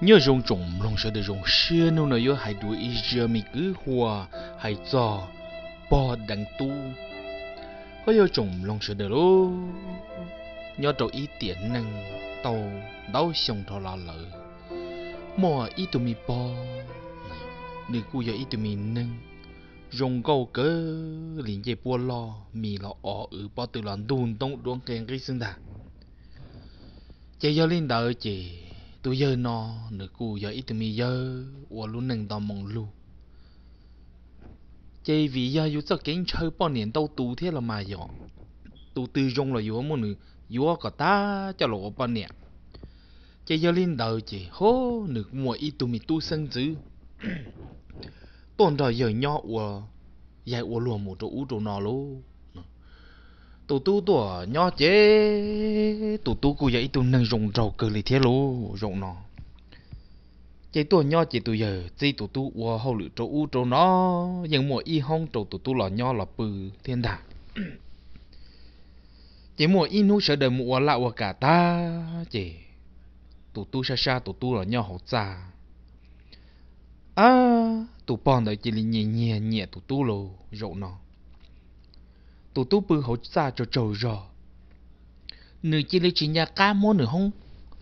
nhớ rong trồng rong sợ để rong xưa nô nở hay đuổi ý giờ mi cứ hoa hay cho bò đằng tu hơi yêu trồng rong sợ để lô nhớ trâu ý tiền năng tàu đau xong thọ là lợ mò ý tụi mi bò nữ cô giờ ý tụi mi năng rong câu cỡ liền dây bua lo mi lo ọ ở bò từ lòn đun tông đuông kèn cái xương đà chạy giờ lên đợi chị tu giờ nó nữa cụ giờ ít mi giờ wo lu nâng tao mong lu chỉ vì giờ yêu cho kiến chơi bao nhiêu đâu tu thế là mà giờ tu tư dùng là yêu muốn yêu cả ta cho lộ bao nhiêu chỉ giờ linh đầu chỉ hô nửa mua ít tu mi tu sân chứ tôn rồi giờ nhỏ wo dạy wo luôn một chỗ ú chỗ nọ luôn tụ tu tủa nho chế tụ tu cụ dậy tụ nâng rồng rầu cờ lì thế lô rồng nó chế tụ nho chế tụ giờ chế tụ tu qua hậu lự trâu u trâu nó nhưng mùa y hong trâu tụ tu lò nho là bự thiên đàng chế mùa y nu sợ đời mùa lạ ua cả ta chế tụ tu xa xa tụ tu lò nho hậu xa à tụ bòn đời chế lì nhẹ nhẹ nhẹ tụ tu lô rồng nó tụ tú bư hậu xa cho trầu rò nữ chỉ lấy chỉ nhà cá mua nữ không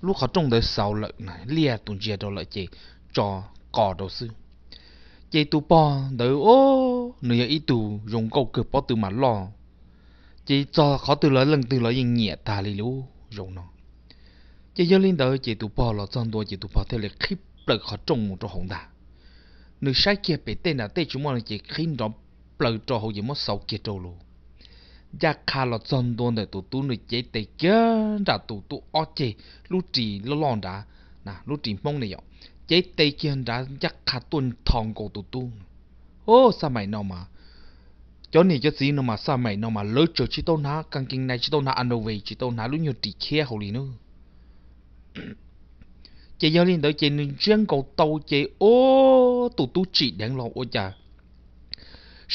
lúc họ trông đời sau lợi này lia tụng chia đồ lợi chị cho cò đồ sư chị tụ bò đời ô nữ ý tụ dùng câu cực bỏ từ mà lo chị cho khó từ lỡ lần từ lỡ yên nhẹ ta lì lú rồi nó chị giờ lên đời chị tụ bò là trong đôi chị tụ bò theo lệ khip lợi họ trông cho hồng đà nữ sai kia bị tên là tên chúng mò chị khinh đó lợi cho hậu gì mất sáu kia trâu luôn ya kha lo zon don de tu tu nu chế te kia ra tu tu o chế lu trì lo lon ra na lu trì mong này yo chế te kia ra ya kha tuân thong cổ tu tu ô sao mày nó mà cho nên cho gì nó mà sao mày nó mà lỡ chờ chi tao ná căng kinh này chi tao ná ăn đâu về chi tao ná lu nhiều trì kia hầu li nữa chế giáo liên tới chế nên riêng cầu tàu chế ô tu tu chỉ đang lo ô chà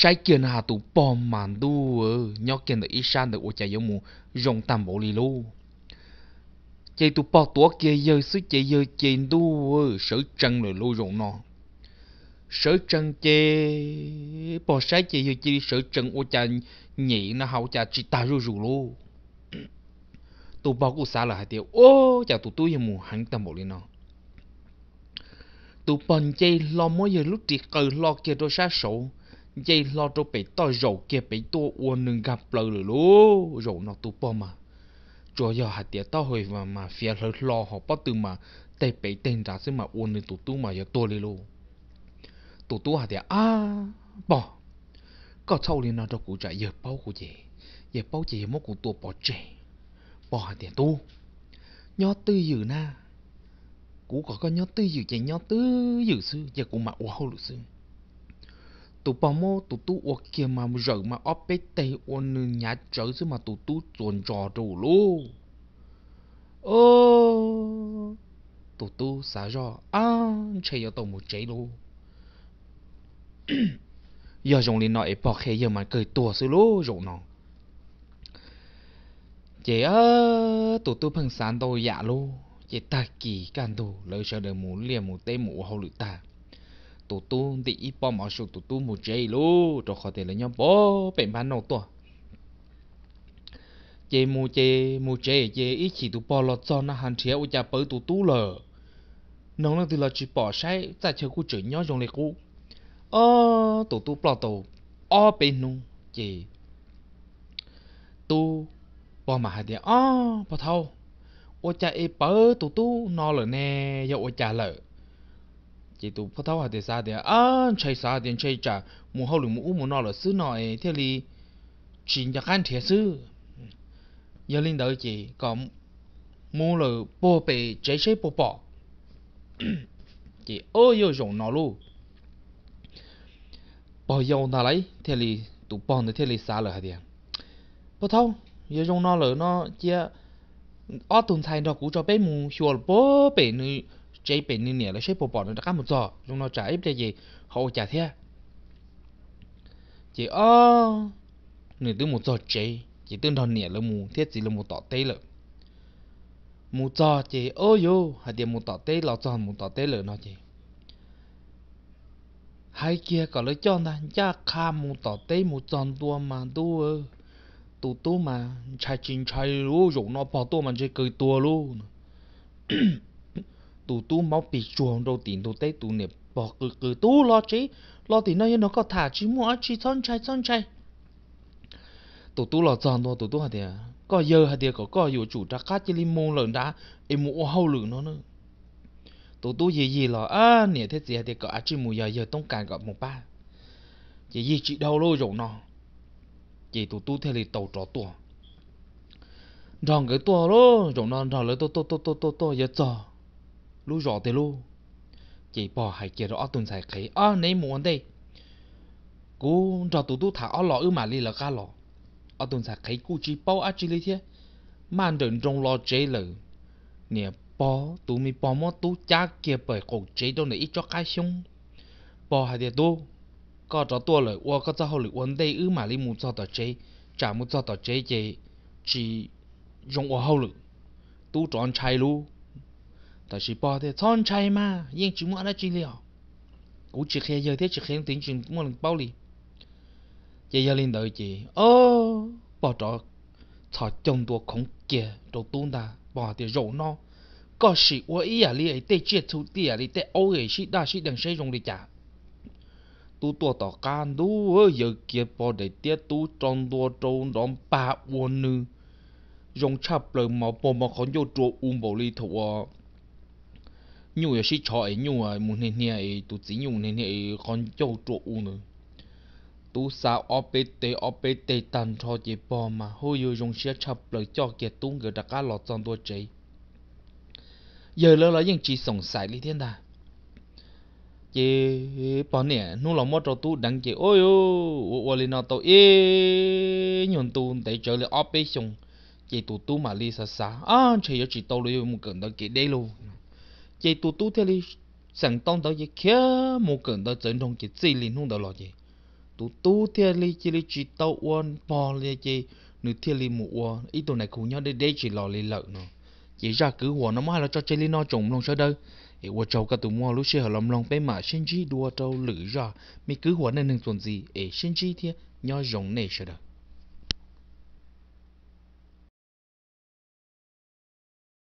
sai kiện hà tu bom màn đu nhó kiện được ít san được ô chạy giống mù rong tam bộ lì lô chạy tu bò tủa kia giờ sức chạy giờ chạy đu sở chân rồi lô rộng nó sở chân chê bò sai chạy giờ chạy sở chân ô chạy nhị nó hậu chạy chỉ ta rù rù lô tu bò cũng xa là hai tiêu ô chạy tụ tôi mù hẳn tam bộ lì nó tu bần chạy lo mỗi giờ lúc tiệt cờ lo kia đôi sát sổ dây lo cho bị to rầu kia bị to uốn nâng gặp lỡ lỡ lố rầu nó tu bò mà cho giờ hạt tiệt to hồi mà mà phía lỡ lo họ bắt từ mà tay bị tên ra xem mà uốn nâng tụ tu mà giờ to lì lô tụ tu hạt tiệt à bò có sau liền nó cho cụ chạy giờ bao cụ gì giờ bao gì mốt cụ tua bỏ chè bò hạt tiệt tu nhớ tư dự na cũ có có nhớ tư dự chạy nhớ tư dự sư giờ cũng mà uau lụ sư tụ bảo mô tụ tu ô kia mà rỡ mà óp bê tê ô nữ nhà trở chứ mà tụ tu chuồn trò đủ lô ơ tụ tu xả rõ à chê yo tàu một chế lô giờ dùng liền nói bỏ khé giờ mà cười tùa sư lô rộng nó chế ơ tụ tu phăng sán tôi dạ lô chế ta kì càng tù lời sợ đời mù liền mù tê mù hậu lự ta tụ tu thì ít bao mà số tụ tu một chơi lú rồi khỏi thể là nhau bỏ bệnh bán đầu to chơi mu chơi mu chơi chơi ít chỉ tụ bỏ lọt cho nó hàng thiệt ôi cha bơi tụ tu lờ nông nó thì là chỉ bỏ sai tại chơi cú chơi nhau trong lấy cú ờ tụ tu bỏ tụ ờ bên nung chơi tu bỏ mà hai tiền ờ bỏ thâu ôi cha ấy bơi tụ tu nó lờ nè giờ ôi cha lờ chỉ e. tu phát thao hạt để xa để à chạy xa để chạy trả mù hậu lưng mù mù nọ là xứ nọ ấy thế li chỉ nhạc khăn thiệt xứ giờ linh đời chị còn mù là bố bề chế chế bố bỏ chị ơ yêu dùng nọ luôn bỏ dầu ta lấy thế li tụ bỏ nữa thế li sa là hạt để bố thâu giờ dùng nọ là nó chia ở tuần thay nó cũng cho bé mù xua bố bề nữa chế bên nè nè là chế bộ bỏ nó đã cắt một giò chúng nó trả ít để gì họ trả thế chị ơ nửa tư một giò chế chị tương đòn nè là mù thiết gì là một tỏ tê lợ mù giò chị ơ yo hạt tiền một tỏ tê lọ giò một tỏ tê lợ nó chị hai kia có lấy cho ta ya dạ kha mù tỏ tê mù giòn tua mà tu ơ tu tu mà chạy chín chạy lu rủ nó bỏ tua mà chơi cười tua luôn tu tụ mau bị chuồng đầu tiền đầu tay tụ nẹp bỏ cứ cứ tu lo chứ lo thì nó nó có thả chứ mua chứ son chai son chai tu tụ lo giòn thôi tu tụ hả thì có giờ hả thì có chủ trà cá chỉ lim mông lợn đá em mua hâu lợn nó nữa tu tụ gì gì lo à nè thế gì hả thì có à chứ mua giờ giờ tông cài gặp một ba gì gì chỉ đâu lôi rộng nó chỉ tu tụ thế thì tàu trò tua, rồng cái tua luôn rộng nó rồng lấy tụ tụ tụ tụ tụ tụ giờ chờ lu rõ thế lu chỉ bỏ hai kia rõ tuần sai khấy à nấy muốn đây cú cho tụ tụ thả ở lọ ư mà li là cá lọ ở tuần sai khấy cú chỉ bao á chỉ li thế mà đừng trong lọ chế lử nè bỏ tụ mi bỏ mất tụ cha kia bởi cổ chế đâu này ít cho cái xong bỏ hai đứa tụ có cho tôi lời qua có cho hồ lời vấn đây ư mà li muốn cho tờ chế chả muốn cho tờ chế chế chỉ dùng ở hậu lực tụ tròn chai luôn 但是包的穿拆嘛，应只么那只了，我只看有的只看点只么能包里，也要领导一哦，包着他众多空间都多大，包的肉孬，可是我一夜里得接触的夜里得偶尔是那是能使用的家。tu tua tỏ can tu ơ giờ kia po để tiết tu trong tua trong đón ba uôn nư dùng chạp lời mà po mà khó vô chùa um bổ ly thủ nhiều là sĩ trọi nhiều à muốn nên này tụ chỉ nhiều nên này con châu trụ nữa tu sa opt opt tan cho chế bò mà hồi giờ dùng xe chập lời cho kia tung người đã cá lọt trong đôi chế giờ lỡ là những chỉ sống sài lý thiên đà chế bò nè nu là mót cho tu đăng chế ôi ô ô lên nó tàu ê nhon tu để trở lại operation chế tu tu mà lý sa sa à chế giờ chỉ tàu lấy một cần đó kế đây luôn chế tu tu theo li sẵn tông đó chế kia một cẩn đó chấn thông chế chỉ linh hung đó lo gì tu tu theo li chỉ li chỉ tàu uon bò li chế nữ theo li một uon ít tụ này cũng nhau để để chỉ lo li lợn nó chỉ ra cứ huo nó mà là cho chế li nó trồng luôn sao đâu ý qua châu cả tụi mua lúc xưa lòng lòng bé mà sinh chi đua trâu lử ra mi cứ huo nên nên tuần gì ý sinh chi thế nhau rồng này sao đâu